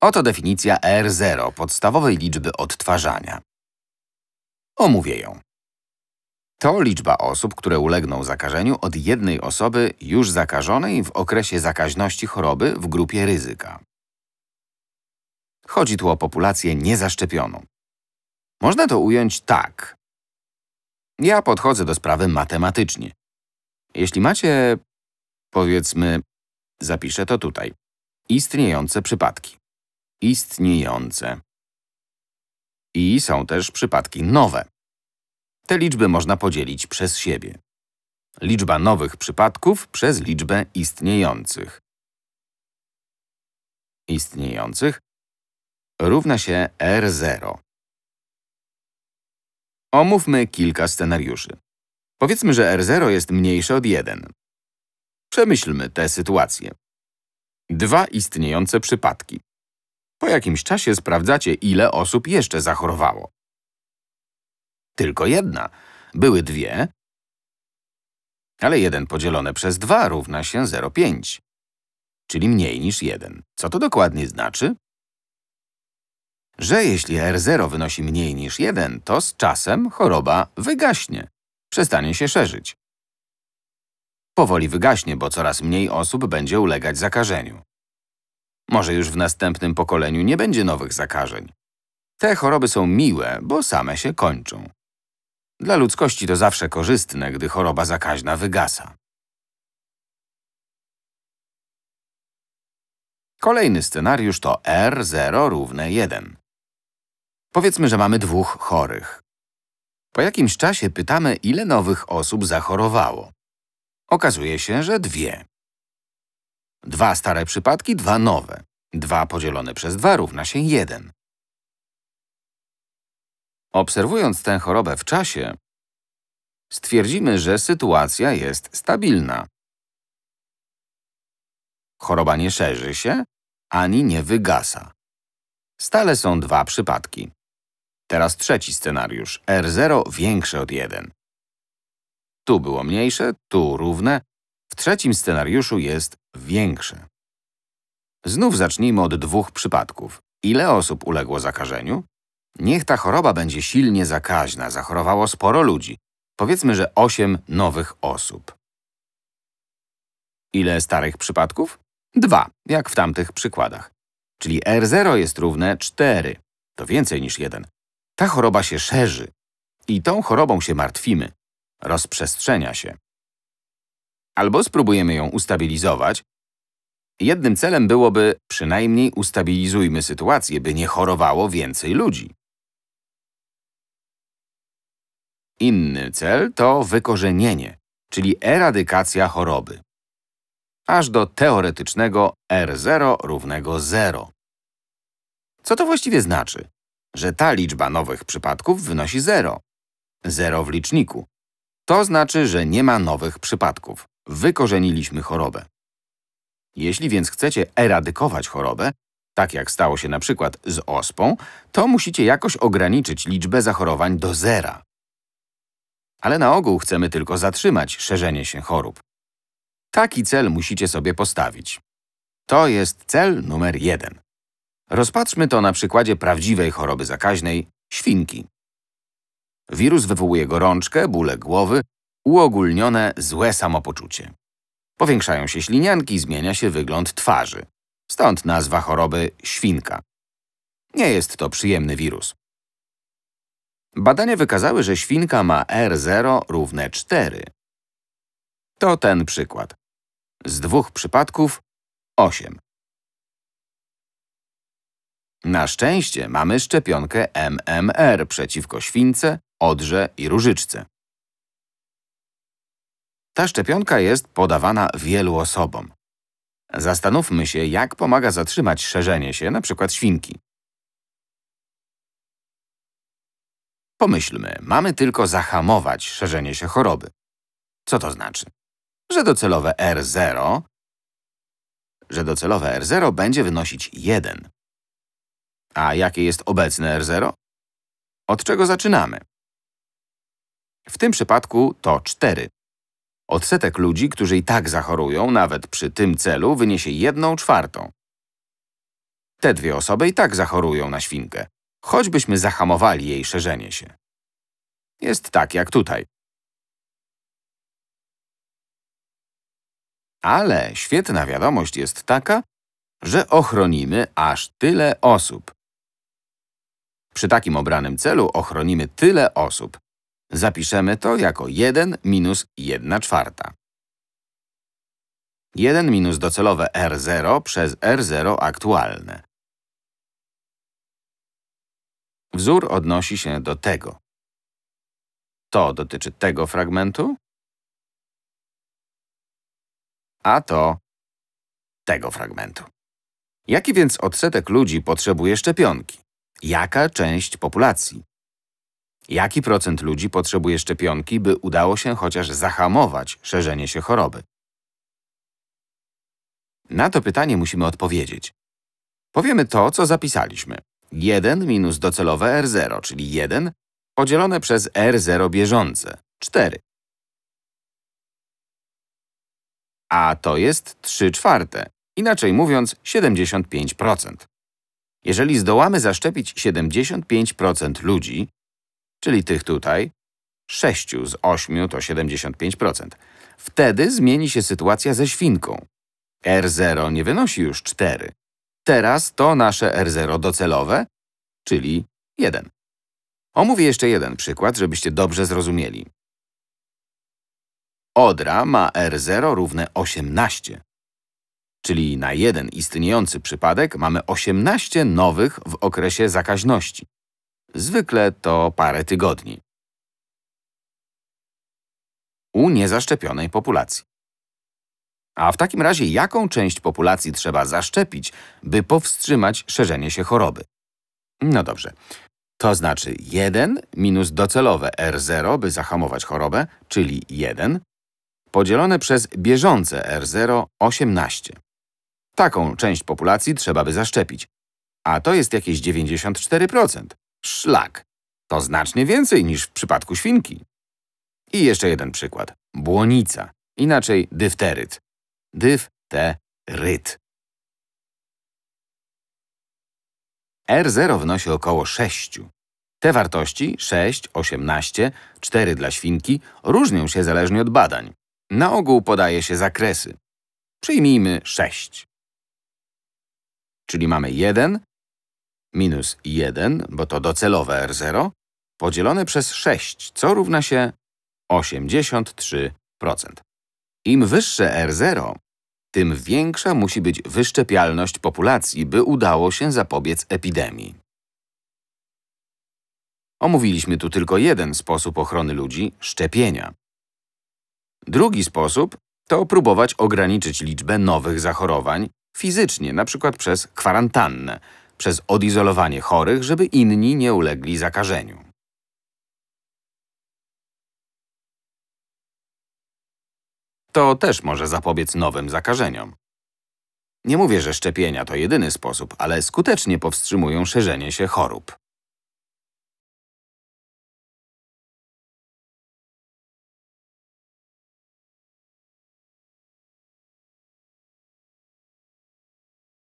Oto definicja R0 podstawowej liczby odtwarzania. Omówię ją. To liczba osób, które ulegną zakażeniu od jednej osoby już zakażonej w okresie zakaźności choroby w grupie ryzyka. Chodzi tu o populację niezaszczepioną. Można to ująć tak. Ja podchodzę do sprawy matematycznie. Jeśli macie, powiedzmy, zapiszę to tutaj, istniejące przypadki istniejące. I są też przypadki nowe. Te liczby można podzielić przez siebie. Liczba nowych przypadków przez liczbę istniejących. Istniejących równa się R0. Omówmy kilka scenariuszy. Powiedzmy, że R0 jest mniejsze od 1. Przemyślmy tę sytuację. Dwa istniejące przypadki. Po jakimś czasie sprawdzacie, ile osób jeszcze zachorowało. Tylko jedna. Były dwie, ale 1 podzielone przez 2 równa się 0,5, czyli mniej niż 1. Co to dokładnie znaczy? Że jeśli R0 wynosi mniej niż 1, to z czasem choroba wygaśnie, przestanie się szerzyć. Powoli wygaśnie, bo coraz mniej osób będzie ulegać zakażeniu. Może już w następnym pokoleniu nie będzie nowych zakażeń. Te choroby są miłe, bo same się kończą. Dla ludzkości to zawsze korzystne, gdy choroba zakaźna wygasa. Kolejny scenariusz to R0 równe 1. Powiedzmy, że mamy dwóch chorych. Po jakimś czasie pytamy, ile nowych osób zachorowało. Okazuje się, że dwie. Dwa stare przypadki, dwa nowe. Dwa podzielone przez dwa równa się 1. Obserwując tę chorobę w czasie, stwierdzimy, że sytuacja jest stabilna. Choroba nie szerzy się, ani nie wygasa. Stale są dwa przypadki. Teraz trzeci scenariusz. R0 większe od 1. Tu było mniejsze, tu równe, trzecim scenariuszu jest większe. Znów zacznijmy od dwóch przypadków. Ile osób uległo zakażeniu? Niech ta choroba będzie silnie zakaźna, zachorowało sporo ludzi. Powiedzmy, że 8 nowych osób. Ile starych przypadków? Dwa, jak w tamtych przykładach. Czyli R0 jest równe 4. To więcej niż 1. Ta choroba się szerzy. I tą chorobą się martwimy. Rozprzestrzenia się. Albo spróbujemy ją ustabilizować. Jednym celem byłoby, przynajmniej ustabilizujmy sytuację, by nie chorowało więcej ludzi. Inny cel to wykorzenienie, czyli eradykacja choroby. Aż do teoretycznego R0 równego 0. Co to właściwie znaczy? Że ta liczba nowych przypadków wynosi 0. 0 w liczniku. To znaczy, że nie ma nowych przypadków wykorzeniliśmy chorobę. Jeśli więc chcecie eradykować chorobę, tak jak stało się na przykład z ospą, to musicie jakoś ograniczyć liczbę zachorowań do zera. Ale na ogół chcemy tylko zatrzymać szerzenie się chorób. Taki cel musicie sobie postawić. To jest cel numer jeden. Rozpatrzmy to na przykładzie prawdziwej choroby zakaźnej – świnki. Wirus wywołuje gorączkę, bóle głowy, uogólnione złe samopoczucie. Powiększają się ślinianki, zmienia się wygląd twarzy. Stąd nazwa choroby świnka. Nie jest to przyjemny wirus. Badania wykazały, że świnka ma R0 równe 4. To ten przykład. Z dwóch przypadków 8. Na szczęście mamy szczepionkę MMR przeciwko śwince, odrze i różyczce. Ta szczepionka jest podawana wielu osobom. Zastanówmy się, jak pomaga zatrzymać szerzenie się, np. świnki. Pomyślmy, mamy tylko zahamować szerzenie się choroby. Co to znaczy? Że docelowe R0 że docelowe R0 będzie wynosić 1. A jakie jest obecne R0? Od czego zaczynamy? W tym przypadku to 4. Odsetek ludzi, którzy i tak zachorują, nawet przy tym celu, wyniesie jedną czwartą. Te dwie osoby i tak zachorują na świnkę, choćbyśmy zahamowali jej szerzenie się. Jest tak jak tutaj. Ale świetna wiadomość jest taka, że ochronimy aż tyle osób. Przy takim obranym celu ochronimy tyle osób, Zapiszemy to jako 1 minus 1 czwarta. 1 minus docelowe R0 przez R0 aktualne. Wzór odnosi się do tego. To dotyczy tego fragmentu, a to tego fragmentu. Jaki więc odsetek ludzi potrzebuje szczepionki? Jaka część populacji? Jaki procent ludzi potrzebuje szczepionki, by udało się chociaż zahamować szerzenie się choroby? Na to pytanie musimy odpowiedzieć. Powiemy to, co zapisaliśmy. 1 minus docelowe R0, czyli 1, podzielone przez R0 bieżące, 4. A to jest 3 czwarte, inaczej mówiąc 75%. Jeżeli zdołamy zaszczepić 75% ludzi, czyli tych tutaj, 6 z 8 to 75%. Wtedy zmieni się sytuacja ze świnką. R0 nie wynosi już 4. Teraz to nasze R0 docelowe, czyli 1. Omówię jeszcze jeden przykład, żebyście dobrze zrozumieli. Odra ma R0 równe 18. Czyli na jeden istniejący przypadek mamy 18 nowych w okresie zakaźności. Zwykle to parę tygodni. U niezaszczepionej populacji. A w takim razie jaką część populacji trzeba zaszczepić, by powstrzymać szerzenie się choroby? No dobrze. To znaczy 1 minus docelowe R0, by zahamować chorobę, czyli 1, podzielone przez bieżące R0 18. Taką część populacji trzeba by zaszczepić, a to jest jakieś 94%. Szlak. To znacznie więcej niż w przypadku świnki. I jeszcze jeden przykład. Błonica. Inaczej dyfteryt. Dyfteryt. R0 wnosi około 6. Te wartości 6, 18, 4 dla świnki różnią się zależnie od badań. Na ogół podaje się zakresy. Przyjmijmy 6. Czyli mamy 1, minus 1, bo to docelowe R0, podzielone przez 6, co równa się 83%. Im wyższe R0, tym większa musi być wyszczepialność populacji, by udało się zapobiec epidemii. Omówiliśmy tu tylko jeden sposób ochrony ludzi – szczepienia. Drugi sposób to próbować ograniczyć liczbę nowych zachorowań fizycznie, np. przez kwarantannę, przez odizolowanie chorych, żeby inni nie ulegli zakażeniu. To też może zapobiec nowym zakażeniom. Nie mówię, że szczepienia to jedyny sposób, ale skutecznie powstrzymują szerzenie się chorób.